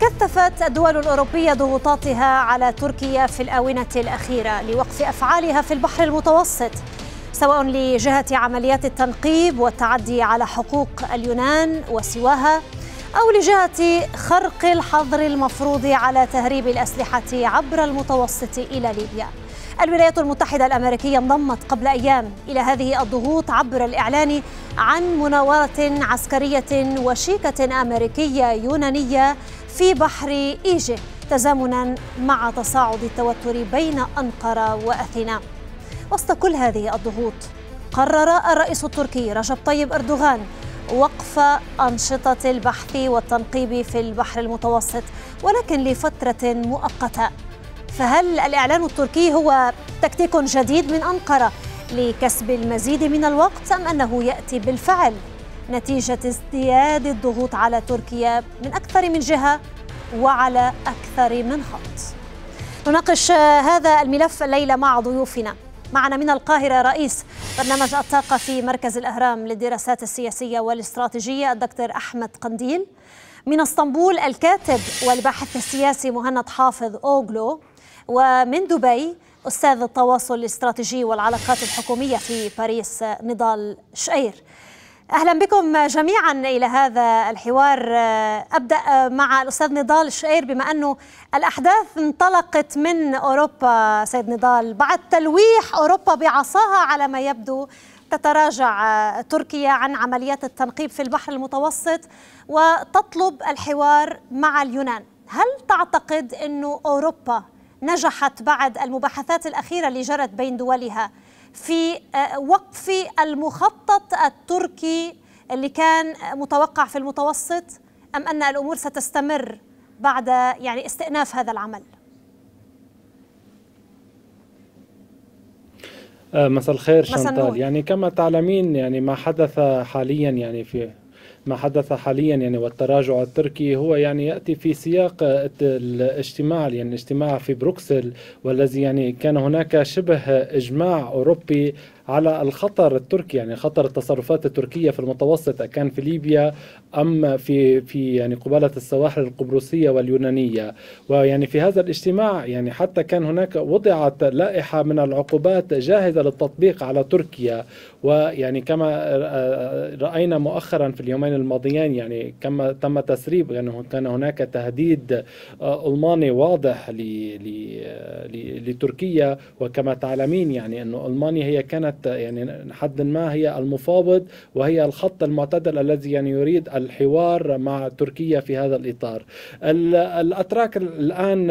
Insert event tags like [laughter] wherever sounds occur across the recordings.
كثفت الدول الأوروبية ضغوطاتها على تركيا في الآونة الأخيرة لوقف أفعالها في البحر المتوسط سواء لجهة عمليات التنقيب والتعدي على حقوق اليونان وسواها أو لجهة خرق الحظر المفروض على تهريب الأسلحة عبر المتوسط إلى ليبيا الولايات المتحدة الأمريكية انضمت قبل أيام إلى هذه الضغوط عبر الإعلان عن مناورة عسكرية وشيكة أمريكية يونانية في بحر ايجه تزامنا مع تصاعد التوتر بين أنقرة وأثينا وسط كل هذه الضغوط قرر الرئيس التركي رجب طيب أردوغان وقف أنشطة البحث والتنقيب في البحر المتوسط ولكن لفترة مؤقتة فهل الإعلان التركي هو تكتيك جديد من أنقرة لكسب المزيد من الوقت أم أنه يأتي بالفعل نتيجة ازدياد الضغوط على تركيا من أكثر من جهة وعلى أكثر من خط نناقش هذا الملف الليلة مع ضيوفنا معنا من القاهرة رئيس برنامج الطاقة في مركز الأهرام للدراسات السياسية والاستراتيجية الدكتور أحمد قنديل من اسطنبول الكاتب والباحث السياسي مهند حافظ أوغلو ومن دبي أستاذ التواصل الاستراتيجي والعلاقات الحكومية في باريس نضال شقير اهلا بكم جميعا الى هذا الحوار ابدا مع الاستاذ نضال الشقير بما انه الاحداث انطلقت من اوروبا سيد نضال بعد تلويح اوروبا بعصاها على ما يبدو تتراجع تركيا عن عمليات التنقيب في البحر المتوسط وتطلب الحوار مع اليونان هل تعتقد انه اوروبا نجحت بعد المباحثات الاخيره اللي جرت بين دولها في آه، وقف المخطط التركي اللي كان متوقع في المتوسط أم أن الأمور ستستمر بعد يعني استئناف هذا العمل؟ آه، مساء الخير شانتال يعني كما تعلمين يعني ما حدث حاليا يعني في ما حدث حاليا يعني والتراجع التركي هو يعني ياتي في سياق الاجتماع يعني الاجتماع في بروكسل والذي يعني كان هناك شبه اجماع اوروبي على الخطر التركي يعني خطر التصرفات التركية في المتوسط كان في ليبيا أم في في يعني قبالة السواحل القبرصية واليونانية ويعني في هذا الاجتماع يعني حتى كان هناك وضعت لائحة من العقوبات جاهزة للتطبيق على تركيا ويعني كما آه، رأينا مؤخرا في اليومين الماضيين يعني كما تم تسريب يعني كان هناك تهديد آه، ألماني واضح آه، لتركيا وكما تعلمين يعني أنه ألمانيا هي كانت حتى يعني حد ما هي المفاوض وهي الخط المعتدل الذي يعني يريد الحوار مع تركيا في هذا الإطار الأتراك الآن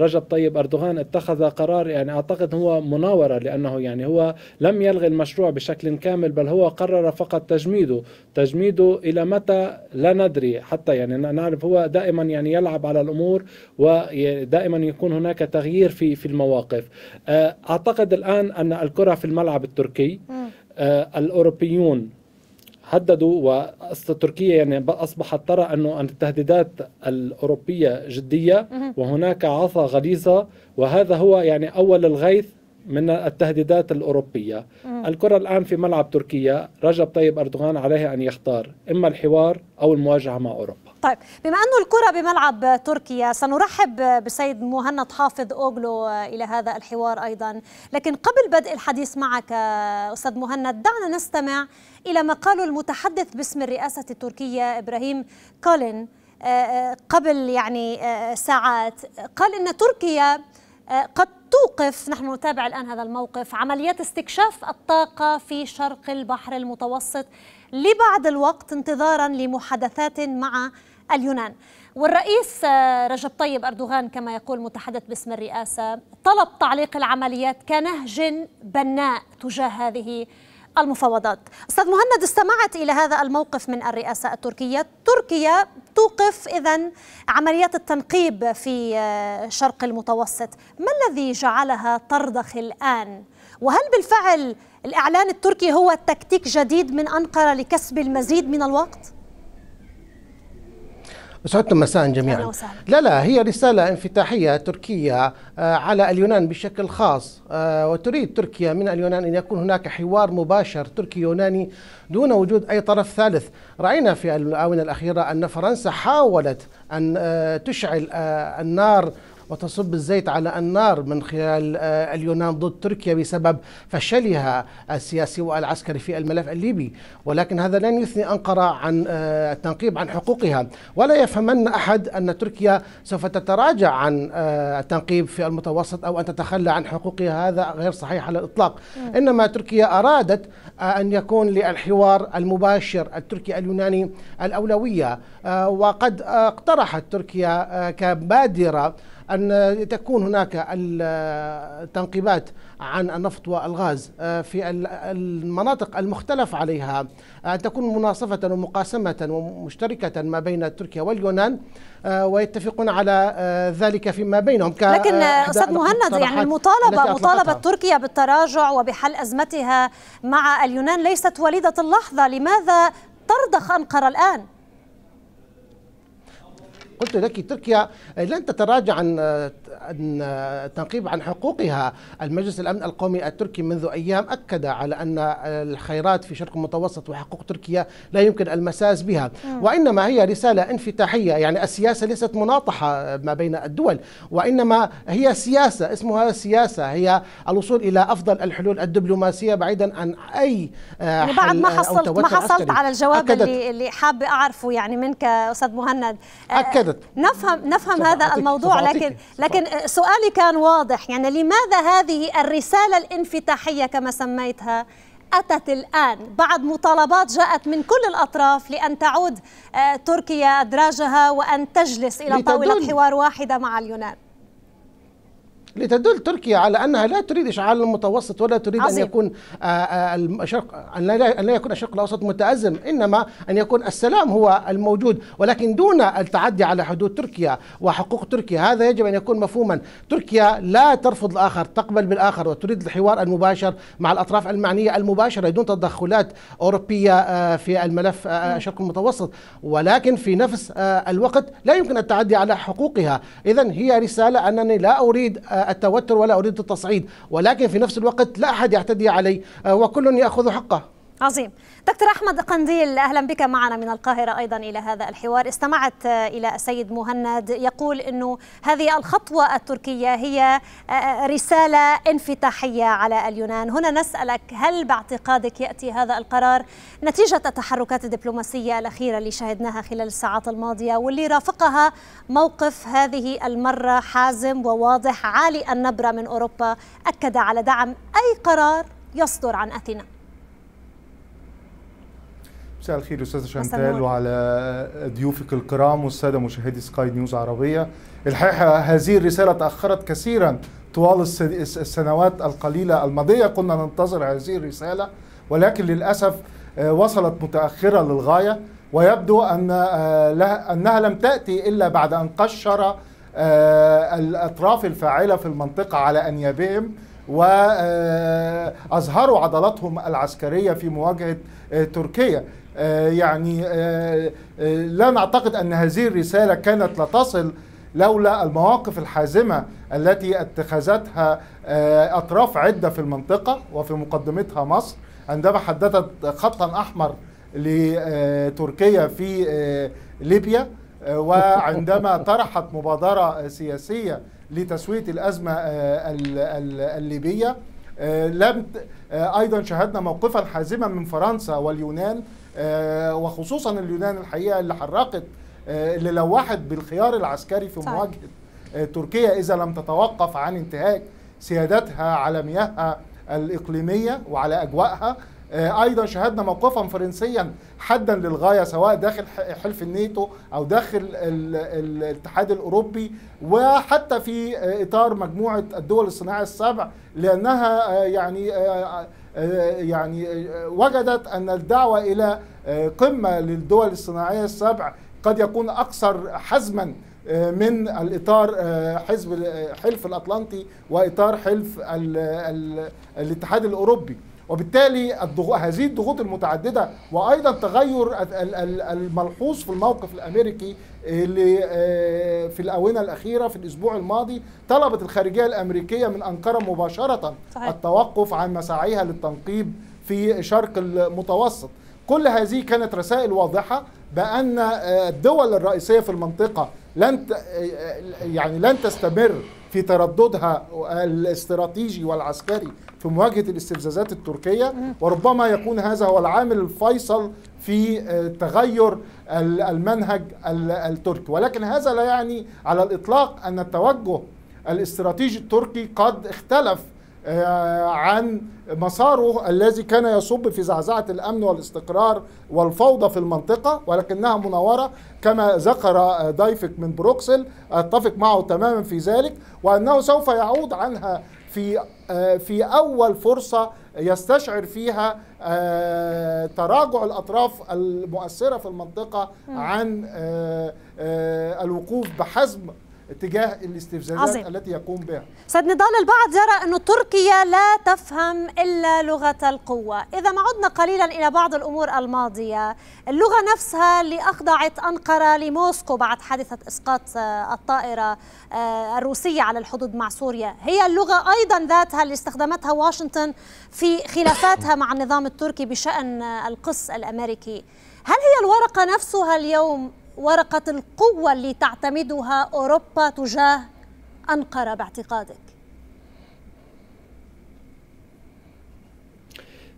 رجب طيب أردوغان اتخذ قرار يعني أعتقد هو مناورة لأنه يعني هو لم يلغي المشروع بشكل كامل بل هو قرر فقط تجميده تجميده إلى متى لا ندري حتى يعني نعرف هو دائما يعني يلعب على الأمور ودائما يكون هناك تغيير في في المواقف أعتقد الآن أن الكرة في الملعب التركي التركي آه، الاوروبيون هددوا وتركيا يعني اصبحت ترى انه التهديدات الاوروبيه جديه وهناك عصا غليظه وهذا هو يعني اول الغيث من التهديدات الاوروبيه الكره الان في ملعب تركيا رجب طيب اردوغان عليه ان يختار اما الحوار او المواجهه مع اوروبا طيب بما أنه الكرة بملعب تركيا سنرحب بسيد مهند حافظ أوغلو إلى هذا الحوار أيضا لكن قبل بدء الحديث معك أستاذ مهند دعنا نستمع إلى ما قاله المتحدث باسم الرئاسة التركية إبراهيم كولين قبل يعني ساعات قال إن تركيا قد توقف نحن نتابع الآن هذا الموقف عمليات استكشاف الطاقة في شرق البحر المتوسط لبعض الوقت انتظارا لمحادثات مع اليونان والرئيس آه، رجب طيب أردوغان كما يقول متحدث باسم الرئاسة طلب تعليق العمليات كنهج بناء تجاه هذه المفاوضات أستاذ مهند استمعت إلى هذا الموقف من الرئاسة التركية تركيا توقف إذا عمليات التنقيب في آه، شرق المتوسط ما الذي جعلها ترضخ الآن؟ وهل بالفعل الإعلان التركي هو تكتيك جديد من أنقرة لكسب المزيد من الوقت؟ وسعدتم مساء جميعا لا لا هي رسالة انفتاحية تركية آه، على اليونان بشكل خاص آه، وتريد تركيا من اليونان أن يكون هناك حوار مباشر تركي يوناني دون وجود أي طرف ثالث رأينا في الآونة الأخيرة أن فرنسا حاولت أن آه، تشعل النار وتصب الزيت على النار من خلال آه، اليونان ضد تركيا بسبب فشلها السياسي والعسكري في الملف الليبي ولكن هذا لن يثني أنقرة عن آه، التنقيب عن حقوقها ولا يفهمن أحد أن تركيا سوف تتراجع عن آه، التنقيب في المتوسط أو أن تتخلى عن حقوقها هذا غير صحيح على الإطلاق إنما تركيا أرادت أن يكون للحوار المباشر التركي اليوناني الأولوية وقد اقترحت تركيا كبادرة أن تكون هناك التنقيبات عن النفط والغاز آه، في المناطق المختلف عليها آه، أن تكون مناصفة ومقاسمة ومشتركة ما بين تركيا واليونان آه، ويتفقون على ذلك فيما بينهم لكن أستاذ مهند يعني المطالبة مطالبة تركيا بالتراجع وبحل أزمتها مع اليونان ليست وليدة اللحظة لماذا ترضخ أنقرة الآن؟ قلت لك تركيا لن تتراجع عن آه، أن تنقيب عن حقوقها المجلس الأمن القومي التركي منذ أيام أكد على أن الخيرات في شرق المتوسط وحقوق تركيا لا يمكن المساس بها وإنما هي رسالة انفتاحية يعني السياسة ليست مناطحة ما بين الدول وإنما هي سياسة اسمها سياسة هي الوصول إلى أفضل الحلول الدبلوماسية بعيدا عن أي آه، يعني بعد ما حصلت ما حصلت على الجواب اللي اللي حابه اعرفه يعني منك استاذ مهند آه، اكدت نفهم نفهم هذا الموضوع لكن لكن لكن سؤالي كان واضح يعني لماذا هذه الرسالة الانفتاحية كما سميتها أتت الآن بعد مطالبات جاءت من كل الأطراف لأن تعود آه، تركيا أدراجها وأن تجلس إلى طاولة حوار واحدة مع اليونان لتدل تركيا على انها لا تريد اشعال المتوسط ولا تريد عظيم. آه، آه، ان يكون الشرق ان لا يكون الشرق الاوسط متازم انما ان يكون السلام هو الموجود ولكن دون التعدي على حدود تركيا وحقوق تركيا هذا يجب ان يكون مفهوما تركيا لا ترفض الاخر تقبل بالاخر وتريد الحوار المباشر مع الاطراف المعنيه المباشره دون تدخلات اوروبيه آه، في الملف الشرق المتوسط ولكن في نفس الوقت لا يمكن التعدي على حقوقها اذا هي رساله انني لا اريد التوتر ولا أريد التصعيد ولكن في نفس الوقت لا أحد يعتدي علي آه، وكل يأخذ حقه عظيم دكتور أحمد قنديل أهلا بك معنا من القاهرة أيضا إلى هذا الحوار استمعت إلى السيد مهند يقول أنه هذه الخطوة التركية هي آه، رسالة انفتاحية على اليونان هنا نسألك هل باعتقادك يأتي هذا القرار نتيجة التحركات الدبلوماسية الأخيرة اللي شاهدناها خلال الساعات الماضية واللي رافقها موقف هذه المرة حازم وواضح عالي النبرة من أوروبا أكد على دعم أي قرار يصدر عن أثينا مساء الخير استاذه شانتال وعلى ضيوفك الكرام والساده مشاهدي سكاي نيوز عربيه الحقيقه هذه الرساله تاخرت كثيرا طوال السنوات القليله الماضيه كنا ننتظر هذه الرساله ولكن للاسف آه، وصلت متاخره للغايه ويبدو ان آه، انها لم تاتي الا بعد ان قشر آه، الاطراف الفاعله في المنطقه على انيابهم واظهروا عضلاتهم العسكريه في مواجهه تركيا آه، يعني آه، آه، لا نعتقد أن هذه الرسالة كانت لتصل لولا المواقف الحازمة التي اتخذتها أطراف عدة في المنطقة وفي مقدمتها مصر عندما حددت خطا أحمر لتركيا في ليبيا وعندما [laughs] طرحت مبادرة سياسية لتسوية الأزمة الليبية لم ايضا شاهدنا موقفا حازما من فرنسا واليونان آه، وخصوصا اليونان الحقيقه اللي حرقت آه، اللي لوحت بالخيار العسكري في مواجهه آه، تركيا اذا لم تتوقف عن انتهاك سيادتها على مياهها الاقليميه وعلى اجوائها ايضا شهدنا موقفا فرنسيا حدا للغايه سواء داخل حلف الناتو او داخل الاتحاد الاوروبي وحتى في اطار مجموعه الدول الصناعيه السبع لانها يعني آه، يعني آه، وجدت أن الدعوة إلى آه، قمة للدول الصناعية السبع قد يكون أكثر حزما من الاطار حزب حلف الاطلنطي واطار حلف الاتحاد الاوروبي وبالتالي الضغو... هذه الضغوط المتعددة وأيضا تغير الملحوظ في الموقف الأمريكي اللي آه، في الآونة الأخيرة في الأسبوع الماضي طلبت الخارجية الأمريكية من أنقرة مباشرة صحيح. التوقف عن مساعيها للتنقيب في شرق المتوسط كل هذه كانت رسائل واضحة بأن آه، الدول الرئيسية في المنطقة لن آه، يعني لن تستمر في ترددها الاستراتيجي والعسكري في مواجهة الاستفزازات التركية وربما يكون هذا هو العامل الفيصل في آه، تغير المنهج التركي ولكن هذا لا يعني على الإطلاق أن التوجه الاستراتيجي التركي قد اختلف آه، عن مساره الذي كان يصب في زعزعة الأمن والاستقرار والفوضى في المنطقة ولكنها مناورة كما ذكر آه، ضيفك من بروكسل أتفق معه تماما في ذلك وأنه سوف يعود عنها في آه، في أول فرصة يستشعر فيها تراجع الأطراف المؤثرة في المنطقة عن الوقوف بحزم تجاه الاستفزازات عظيم. التي يقوم بها سيد نضال البعض يرى أن تركيا لا تفهم إلا لغة القوة إذا ما عدنا قليلا إلى بعض الأمور الماضية اللغة نفسها اللي أخضعت أنقرة لموسكو بعد حادثة إسقاط آه، الطائرة آه، الروسية على الحدود مع سوريا هي اللغة أيضا ذاتها اللي استخدمتها واشنطن في خلافاتها مع النظام التركي بشأن آه، القس الأمريكي هل هي الورقة نفسها اليوم ورقة القوة اللي تعتمدها أوروبا تجاه أنقرة باعتقادك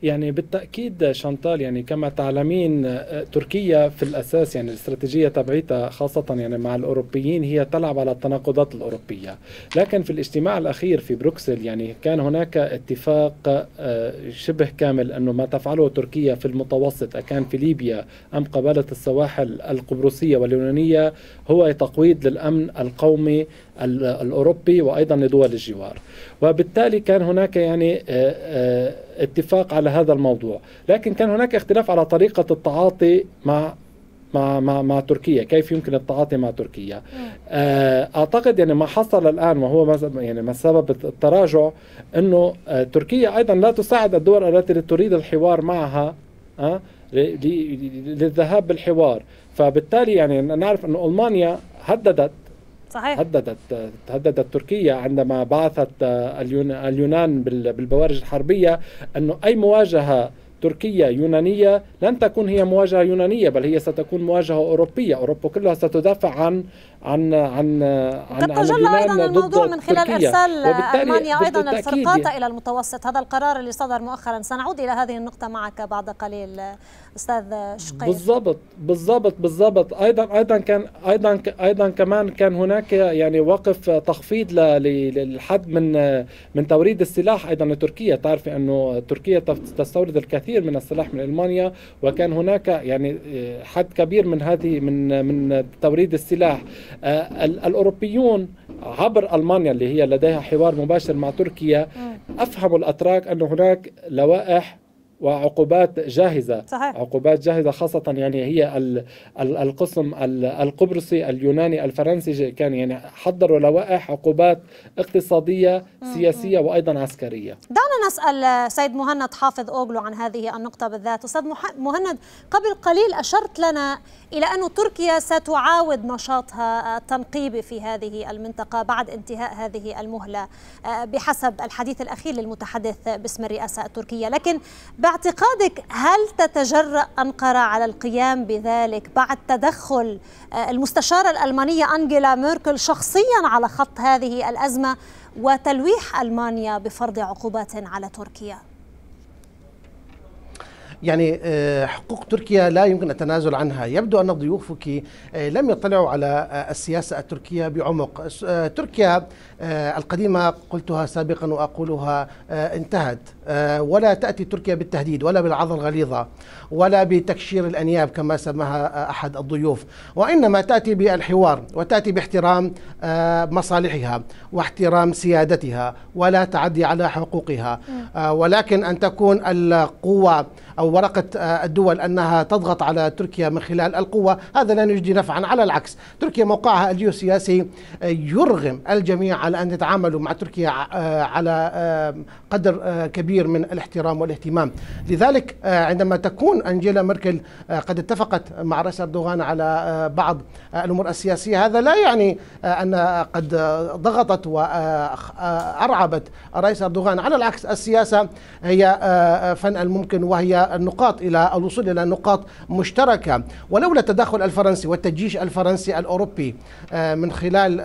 يعني بالتاكيد شانتال يعني كما تعلمين آه، تركيا في الاساس يعني الاستراتيجيه تبعيتها خاصه يعني مع الاوروبيين هي تلعب على التناقضات الاوروبيه لكن في الاجتماع الاخير في بروكسل يعني كان هناك اتفاق آه، شبه كامل انه ما تفعله تركيا في المتوسط كان في ليبيا ام قباله السواحل القبرصيه واليونانيه هو تقويض للامن القومي الاوروبي وايضا لدول الجوار وبالتالي كان هناك يعني آه، اتفاق على هذا الموضوع لكن كان هناك اختلاف على طريقة التعاطي مع مع مع مع تركيا كيف يمكن التعاطي مع تركيا آه، اعتقد يعني ما حصل الان وهو يعني ما سبب التراجع انه آه، تركيا ايضا لا تساعد الدول التي تريد الحوار معها آه، للذهاب بالحوار فبالتالي يعني نعرف انه المانيا هددت صحيح هددت تهددت تركيا عندما بعثت آه، اليونان بالبوارج الحربيه انه اي مواجهه تركيا يونانية لن تكون هي مواجهة يونانية بل هي ستكون مواجهة أوروبية أوروبا كلها ستدافع عن عن عن عن قد تجلى ايضا الموضوع من خلال تركيا. ارسال المانيا ايضا الفرقاطه الى المتوسط هذا القرار اللي صدر مؤخرا سنعود الى هذه النقطه معك بعد قليل استاذ شقيق بالضبط بالضبط بالضبط ايضا ايضا كان ايضا ايضا كمان كان هناك يعني وقف تخفيض للحد من من توريد السلاح ايضا لتركيا تعرفي انه تركيا تستورد الكثير من السلاح من المانيا وكان هناك يعني آه، حد كبير من هذه من من توريد السلاح آه، الأوروبيون عبر ألمانيا اللي هي لديها حوار مباشر مع تركيا أفهموا الأتراك أن هناك لوائح وعقوبات جاهزة صحيح. عقوبات جاهزة خاصة يعني هي القسم القبرصي اليوناني الفرنسي كان يعني حضروا لوائح عقوبات اقتصادية سياسية وأيضا عسكرية دعنا نسأل سيد مهند حافظ أوغلو عن هذه النقطة بالذات أستاذ مهند قبل قليل أشرت لنا إلى أن تركيا ستعاود نشاطها التنقيبي في هذه المنطقة بعد انتهاء هذه المهلة آه، بحسب الحديث الأخير للمتحدث باسم الرئاسة التركية لكن بعد باعتقادك هل تتجرأ أنقرة على القيام بذلك بعد تدخل آه، المستشارة الألمانية أنجيلا ميركل شخصيا على خط هذه الأزمة وتلويح ألمانيا بفرض عقوبات على تركيا؟ يعني آه، حقوق تركيا لا يمكن التنازل عنها يبدو أن ضيوفك آه، لم يطلعوا على السياسة التركية بعمق تركيا القديمة قلتها سابقا وأقولها انتهت آه، ولا تأتي تركيا بالتهديد ولا بالعض الغليظة ولا بتكشير الأنياب كما سماها آه، أحد الضيوف وإنما تأتي بالحوار وتأتي باحترام آه، مصالحها واحترام سيادتها ولا تعدي على حقوقها ولكن أن تكون القوة أو ورقة الدول أنها تضغط على تركيا من خلال القوة هذا لا يجدي نفعا على العكس تركيا موقعها الجيوسياسي يرغم الجميع على أن يتعاملوا مع تركيا على قدر آه، كبير من الاحترام والاهتمام لذلك آه، عندما تكون أنجيلا ميركل آه، قد اتفقت مع رئيس أردوغان على بعض الأمور السياسية هذا لا يعني أن قد ضغطت وأرعبت الرئيس أردوغان على العكس السياسة هي فن الممكن وهي النقاط إلى الوصول إلى نقاط مشتركة ولولا التدخل الفرنسي والتجيش الفرنسي الأوروبي من خلال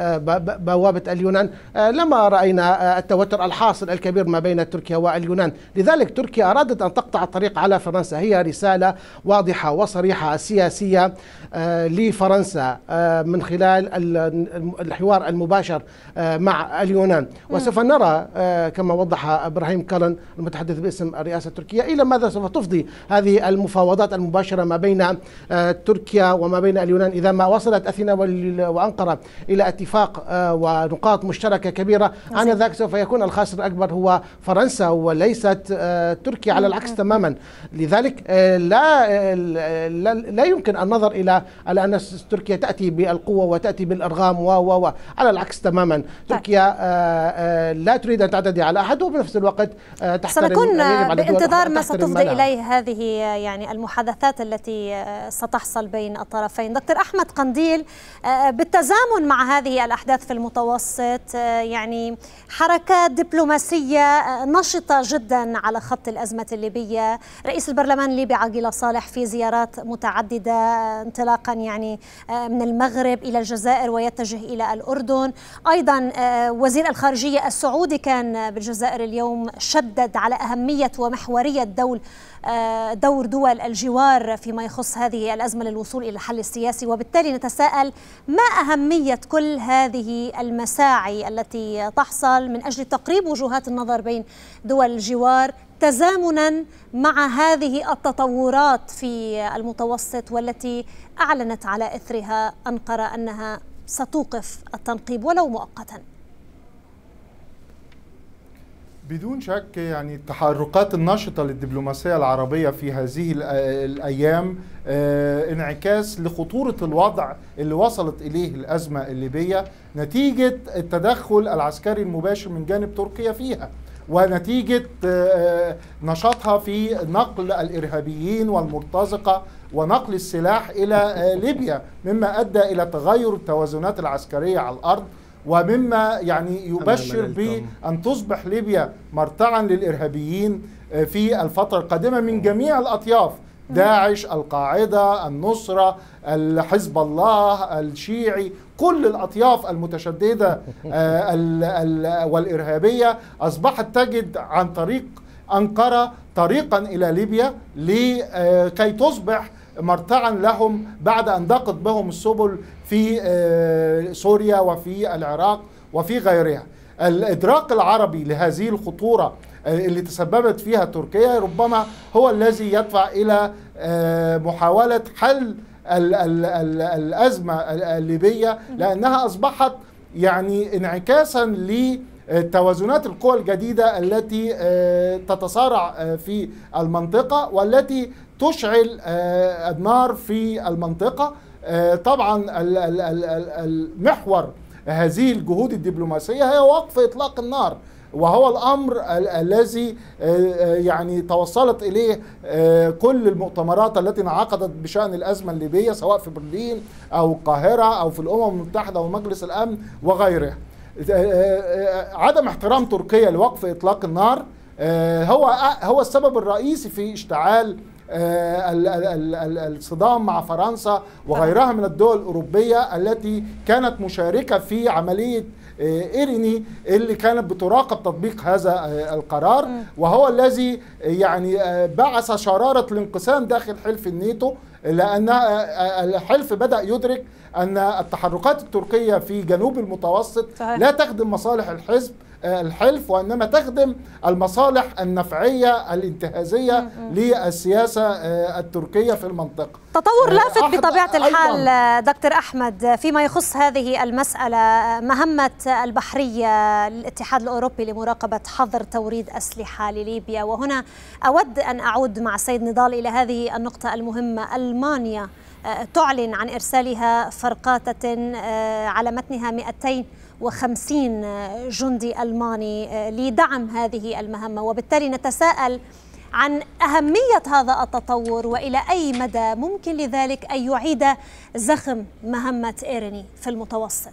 بوابة اليونان لما رأينا التوتر الحاصل الكبير ما بين بين تركيا واليونان لذلك تركيا أرادت أن تقطع الطريق على فرنسا هي رسالة واضحة وصريحة سياسية آه، لفرنسا آه، من خلال الحوار المباشر آه، مع اليونان وسوف نرى كما وضح إبراهيم كالن المتحدث باسم الرئاسة التركية إلى ماذا سوف تفضي هذه المفاوضات المباشرة ما بين تركيا وما بين اليونان إذا ما وصلت أثينا وأنقرة إلى اتفاق ونقاط مشتركة كبيرة عن ذاك سوف يكون الخاسر الأكبر هو فرنسا وليست آه، تركيا على العكس تماما لذلك آه، آه، لا لا, يمكن النظر الى على ان تركيا تاتي بالقوه وتاتي بالارغام و و على العكس تماما طيب. تركيا لا تريد ان تعتدي على احد وبنفس الوقت تحترم سنكون بانتظار ما ستفضي اليه هذه يعني المحادثات التي ستحصل بين الطرفين دكتور احمد قنديل بالتزامن مع هذه الاحداث في المتوسط يعني حركات دبلوماسيه نشطة جدا على خط الأزمة الليبية رئيس البرلمان الليبي عقيلة صالح في زيارات متعددة انطلاقا يعني آه، من المغرب إلى الجزائر ويتجه إلى الأردن أيضا آه، وزير الخارجية السعودي كان بالجزائر اليوم شدد على أهمية ومحورية دول آه، دور دول الجوار فيما يخص هذه الأزمة للوصول إلى الحل السياسي وبالتالي نتساءل ما أهمية كل هذه المساعي التي تحصل من أجل تقريب وجهات النظر بين دول الجوار تزامنا مع هذه التطورات في المتوسط والتي أعلنت على إثرها أنقرة أنها ستوقف التنقيب ولو مؤقتا بدون شك يعني التحركات النشطة للدبلوماسية العربية في هذه الأيام آه، انعكاس لخطورة الوضع اللي وصلت إليه الأزمة الليبية نتيجة التدخل العسكري المباشر من جانب تركيا فيها ونتيجة آه، آه، نشاطها في نقل الإرهابيين والمرتزقة ونقل السلاح إلى ليبيا مما أدى إلى تغير التوازنات العسكرية على الأرض ومما يعني يبشر بأن تصبح ليبيا مرتعا للإرهابيين آه، في الفترة القادمة من جميع الأطياف داعش القاعدة النصرة الحزب الله الشيعي كل الأطياف المتشددة آه، [laughs] والإرهابية أصبحت تجد عن طريق أنقرة طريقا إلى ليبيا لكي آه، تصبح مرتعا لهم بعد أن ضاقت بهم السبل في آه، سوريا وفي العراق وفي غيرها الإدراك العربي لهذه الخطورة آه، اللي تسببت فيها تركيا ربما هو الذي يدفع إلى آه، محاولة حل الأزمة الليبية لأنها أصبحت يعني انعكاسا لتوازنات القوى الجديدة التي تتصارع في المنطقة والتي تشعل النار في المنطقة آه، طبعا المحور هذه الجهود الدبلوماسية هي وقف إطلاق النار وهو الامر الذي آه، آه، يعني توصلت اليه كل المؤتمرات التي انعقدت بشان الازمه الليبيه سواء في برلين او القاهره او في الامم المتحده ومجلس الامن وغيرها. عدم احترام تركيا لوقف اطلاق النار هو هو السبب الرئيسي في اشتعال آه، الصدام مع فرنسا وغيرها من الدول الأوروبية التي كانت مشاركة في عملية آه، إيريني اللي كانت بتراقب تطبيق هذا آه، القرار وهو الذي يعني بعث شرارة الانقسام داخل حلف الناتو لأن الحلف بدأ يدرك أن التحركات التركية في جنوب المتوسط صحيح. لا تخدم مصالح الحزب آه، الحلف وانما تخدم المصالح النفعيه الانتهازيه للسياسه آه، التركيه في المنطقه. تطور آه، لافت بطبيعه الحال دكتور احمد فيما يخص هذه المساله مهمه البحريه للاتحاد الاوروبي لمراقبه حظر توريد اسلحه لليبيا وهنا اود ان اعود مع السيد نضال الى هذه النقطه المهمه المانيا تعلن عن ارسالها فرقاته على متنها 200 وخمسين جندي ألماني آه، لدعم هذه المهمة وبالتالي نتساءل عن أهمية هذا التطور وإلى أي مدى ممكن لذلك أن يعيد زخم مهمة إيريني في المتوسط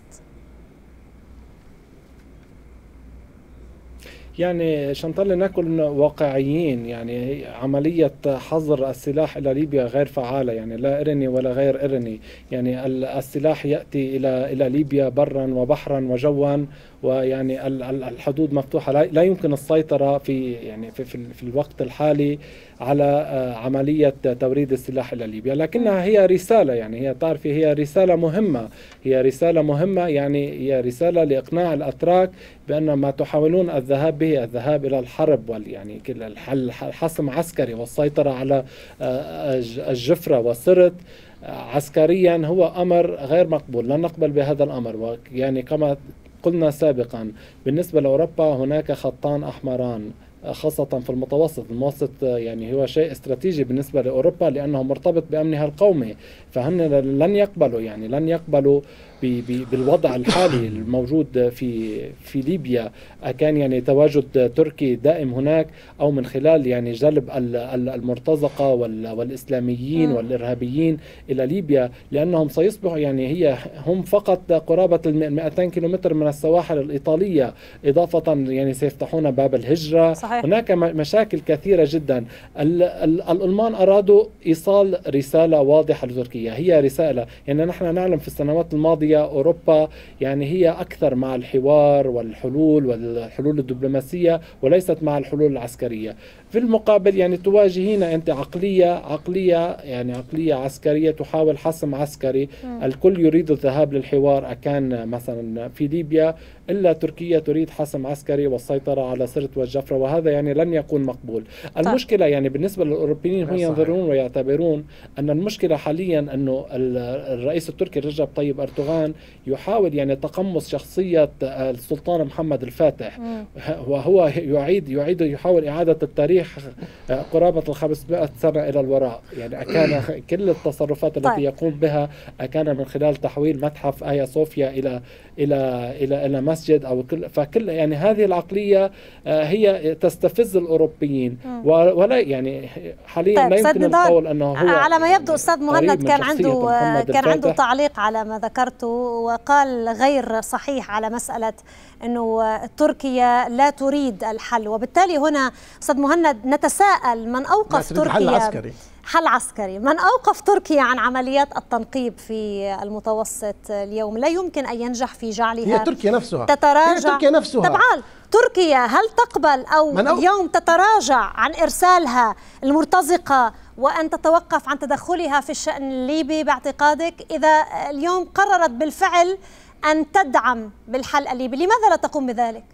يعني شنطل نكون واقعيين يعني عملية حظر السلاح إلى ليبيا غير فعالة يعني لا إرني ولا غير إرني يعني السلاح يأتي إلى إلى ليبيا برا وبحرا وجوا ويعني الحدود مفتوحة لا يمكن السيطرة في يعني في, في الوقت الحالي على آه، عملية توريد السلاح إلى ليبيا لكنها هي رسالة يعني هي تعرفي هي رسالة مهمة هي رسالة مهمة يعني هي رسالة لإقناع الأتراك بأن ما تحاولون الذهاب به الذهاب إلى الحرب وال يعني الحسم عسكري والسيطرة على آه، آه، الجفرة وسرت عسكريا هو أمر غير مقبول لن نقبل بهذا الأمر يعني كما قلنا سابقا بالنسبة لأوروبا هناك خطان أحمران خاصة في المتوسط المتوسط آه، يعني هو شيء استراتيجي بالنسبة لأوروبا لأنه مرتبط بأمنها القومي فهن لن يقبلوا يعني لن يقبلوا بالوضع الحالي [coughs] الموجود في في ليبيا كان يعني تواجد تركي دائم هناك او من خلال يعني جلب المرتزقه والاسلاميين آه. والارهابيين الى ليبيا لانهم سيصبحوا يعني هي هم فقط قرابه ال 200 كيلومتر من السواحل الايطاليه اضافه يعني سيفتحون باب الهجره صحيح. هناك مشاكل كثيره جدا الالمان ارادوا ايصال رساله واضحه لتركيا هي رساله يعني نحن نعلم في السنوات الماضيه أوروبا يعني هي أكثر مع الحوار والحلول والحلول الدبلوماسية وليست مع الحلول العسكرية في المقابل يعني تواجهين انت عقليه عقليه يعني عقليه عسكريه تحاول حسم عسكري م. الكل يريد الذهاب للحوار اكان مثلا في ليبيا الا تركيا تريد حسم عسكري والسيطره على سرت والجفره وهذا يعني لن يكون مقبول طيب. المشكله يعني بالنسبه للاوروبيين هم ينظرون ويعتبرون ان المشكله حاليا انه الرئيس التركي رجب طيب اردوغان يحاول يعني تقمص شخصيه السلطان محمد الفاتح م. وهو يعيد يعيد يحاول اعاده التاريخ تاريخ آه، قرابة مئة سنة إلى الوراء يعني أكان كل التصرفات التي طيب. يقوم بها أكان من خلال تحويل متحف آيا صوفيا إلى إلى إلى إلى مسجد أو كل فكل يعني هذه العقلية آه، هي تستفز الأوروبيين ولا يعني حاليا طيب. لا يمكن القول أنه هو على ما يبدو يعني أستاذ مهند كان عنده كان عنده تعليق على ما ذكرته وقال غير صحيح على مسألة أنه تركيا لا تريد الحل وبالتالي هنا أستاذ مهند نتساءل من أوقف تركيا حل عسكري حل عسكري من أوقف تركيا عن عمليات التنقيب في المتوسط اليوم لا يمكن أن ينجح في جعلها هي تركيا نفسها تتراجع هي تركيا نفسها تبعال تركيا هل تقبل أو من أو... اليوم تتراجع عن إرسالها المرتزقة وأن تتوقف عن تدخلها في الشأن الليبي باعتقادك إذا اليوم قررت بالفعل أن تدعم بالحل الليبي لماذا لا تقوم بذلك؟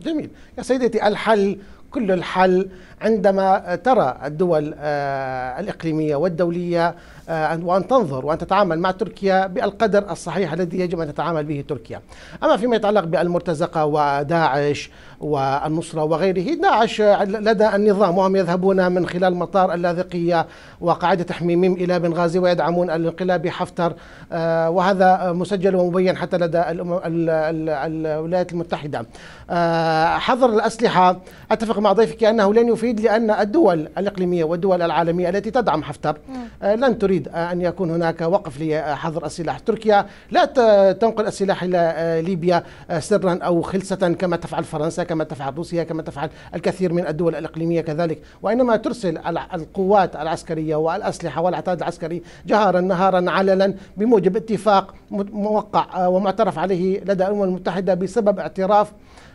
جميل يا سيدتي الحل كل الحل عندما ترى الدول آه، الإقليمية والدولية آه، وأن تنظر وأن تتعامل مع تركيا بالقدر الصحيح الذي يجب أن تتعامل به تركيا أما فيما يتعلق بالمرتزقة وداعش والنصرة وغيره داعش لدى النظام وهم يذهبون من خلال مطار اللاذقية وقاعدة حميميم إلى بنغازي ويدعمون الانقلاب حفتر آه، وهذا مسجل ومبين حتى لدى الولايات المتحدة آه، حظر الأسلحة أتفق مع ضيفك أنه لن يفيد لأن الدول الإقليمية والدول العالمية التي تدعم حفتر آه، لن تريد أن يكون هناك وقف لحظر السلاح تركيا لا تنقل السلاح إلى ليبيا سرا أو خلسة كما تفعل فرنسا كما تفعل روسيا كما تفعل الكثير من الدول الإقليمية كذلك وإنما ترسل القوات العسكرية والأسلحة والعتاد العسكري جهارا نهارا علنا بموجب اتفاق موقع آه، ومعترف عليه لدى الأمم المتحدة بسبب اعتراف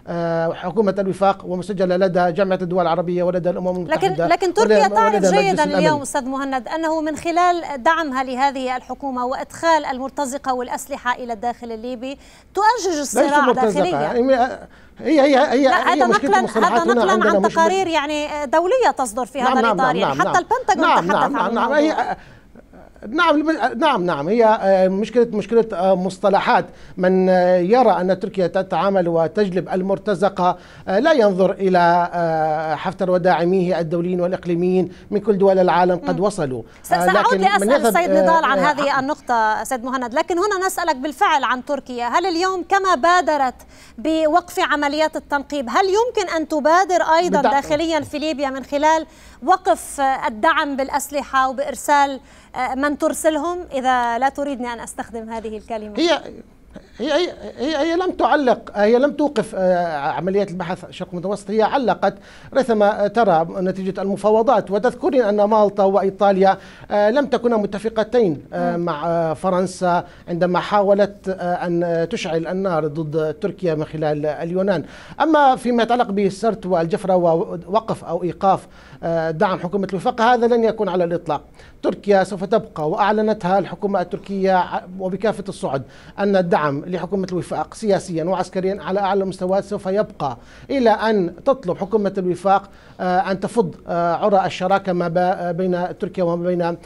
آه، حكومة الوفاق ومسجلة لدى جامعة الدول العربية ولدى الأمم المتحدة لكن لكن تركيا تعرف جيدا اليوم أستاذ مهند أنه من خلال دعمها لهذه الحكومة وإدخال المرتزقة والأسلحة إلى الداخل الليبي تؤجج الصراع داخليا يعني هي هي هي, هي هذا نقلا هذا نقلا عن تقارير يعني دولية تصدر في نعم الإطار نعم يعني نعم حتى نعم، البنتاغون نعم تحدث نعم, نعم، عن نعم, نعم نعم نعم نعم هي آه، مشكله مشكله آه، مصطلحات من آه، يرى ان تركيا تتعامل وتجلب المرتزقه لا ينظر الى حفتر وداعميه الدوليين والاقليميين من كل دول العالم قد وصلوا لكن سأعود لأسأل السيد نضال عن هذه النقطة سيد مهند لكن هنا نسألك بالفعل عن تركيا هل اليوم كما بادرت بوقف عمليات التنقيب هل يمكن أن تبادر أيضا داخليا في ليبيا من خلال وقف الدعم بالأسلحة وبإرسال آه، من ترسلهم إذا لا تريدني أن أستخدم هذه الكلمة هي هي هي هي, هي لم تعلق هي لم توقف آه، عمليات البحث الشرق المتوسط هي علقت رثما آه، ترى نتيجه المفاوضات وتذكرين ان مالطا وايطاليا آه، لم تكونا متفقتين مع فرنسا عندما حاولت ان تشعل النار ضد تركيا من خلال اليونان اما فيما يتعلق بالسرت والجفره ووقف او ايقاف دعم حكومه الوفاق هذا لن يكون على الاطلاق تركيا سوف تبقى واعلنتها الحكومه التركيه وبكافه الصعد ان الدعم لحكومة الوفاق سياسيا وعسكريا على أعلى المستويات سوف يبقى إلى أن تطلب حكومة الوفاق آه، أن تفض آه، عرى الشراكة ما آه، بين تركيا وما بين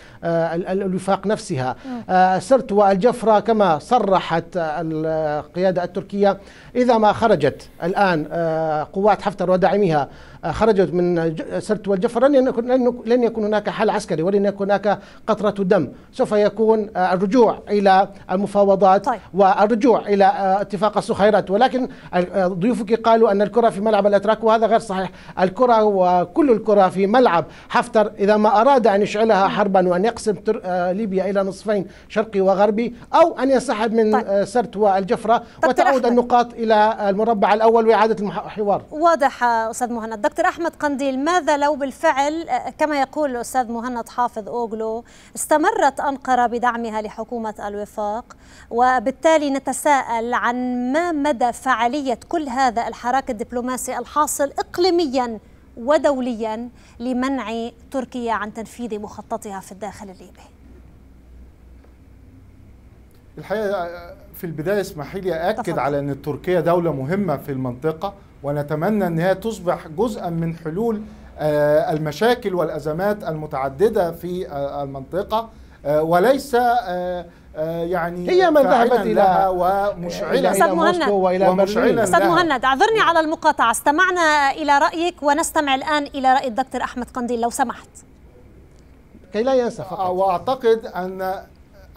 الوفاق نفسها نعم. سرت والجفرة كما صرحت القيادة التركية إذا ما خرجت الآن قوات حفتر وداعمها آه، خرجت من سرت والجفر لن يكون لن يكون هناك حل عسكري ولن يكون هناك قطرة دم سوف يكون آه، الرجوع إلى المفاوضات طيب. والرجوع إلى آه، اتفاق الصخيرات ولكن ضيوفك قالوا أن الكرة في ملعب الأتراك وهذا غير صحيح الكرة وكل الكرة في ملعب حفتر إذا ما أراد أن يشعلها حربا وأن يقسم ليبيا إلى نصفين شرقي وغربي أو أن ينسحب من طيب. سرت والجفرة طيب وتعود النقاط إلى المربع الأول وإعادة الحوار واضح أستاذ مهند دكتور أحمد قنديل ماذا لو بالفعل آه، كما يقول الأستاذ مهند حافظ أوغلو استمرت أنقرة بدعمها لحكومة الوفاق وبالتالي نتساءل عن ما مدى فعالية كل هذا الحراك الدبلوماسي الحاصل إقليميا ودوليا لمنع تركيا عن تنفيذ مخططها في الداخل الليبي الحقيقة آه، في البداية اسمحي لي أكد تفضل. على أن تركيا دولة مهمة في المنطقة ونتمنى أنها تصبح جزءا من حلول آه، المشاكل والأزمات المتعددة في آه، المنطقة آه، وليس يعني هي من ذهبت الى ومشعلة الى مهند. والى استاذ مهند اعذرني على المقاطعه استمعنا الى رايك ونستمع الان الى راي الدكتور احمد قنديل لو سمحت كي لا ينسى فقط واعتقد ان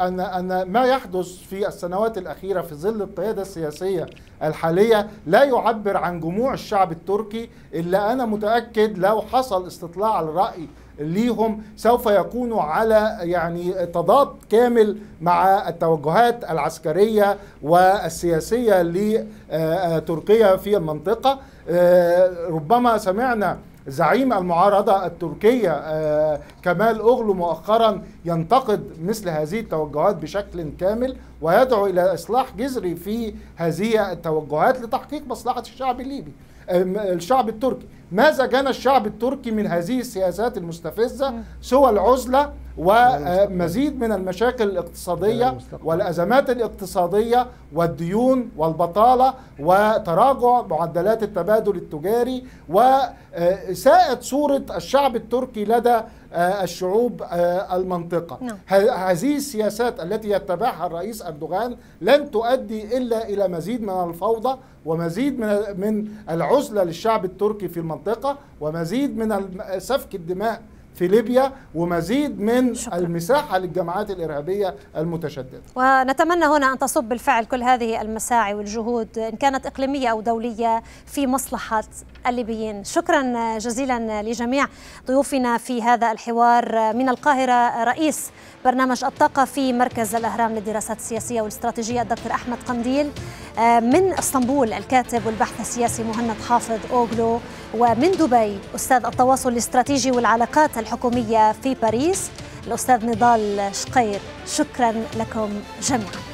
ان ان ما يحدث في السنوات الاخيره في ظل القياده السياسيه الحاليه لا يعبر عن جموع الشعب التركي الا انا متاكد لو حصل استطلاع الراي ليهم سوف يكونوا على يعني تضاد كامل مع التوجهات العسكريه والسياسيه لتركيا في المنطقه آه، ربما سمعنا زعيم المعارضة التركية آه، كمال أغلو مؤخرا ينتقد مثل هذه التوجهات بشكل كامل ويدعو إلى إصلاح جذري في هذه التوجهات لتحقيق مصلحة الشعب الليبي الشعب التركي ماذا جنى الشعب التركي من هذه السياسات المستفزة سوى العزلة ومزيد من المشاكل الاقتصادية والأزمات الاقتصادية والديون والبطالة وتراجع معدلات التبادل التجاري وساءت صورة الشعب التركي لدى آه، الشعوب آه، المنطقة نعم. هذه السياسات التي يتبعها الرئيس أردوغان لن تؤدي إلا إلى مزيد من الفوضى ومزيد من من العزلة للشعب التركي في المنطقة ومزيد من سفك الدماء في ليبيا ومزيد من شكرا. المساحة للجماعات الإرهابية المتشددة ونتمنى هنا أن تصب بالفعل كل هذه المساعي والجهود إن كانت إقليمية أو دولية في مصلحة الليبيين شكرا جزيلا لجميع ضيوفنا في هذا الحوار من القاهرة رئيس برنامج الطاقة في مركز الأهرام للدراسات السياسية والاستراتيجية الدكتور أحمد قنديل آه، من اسطنبول الكاتب والبحث السياسي مهند حافظ أوغلو ومن دبي أستاذ التواصل الاستراتيجي والعلاقات الحكومية في باريس الأستاذ نضال شقير شكرا لكم جميعاً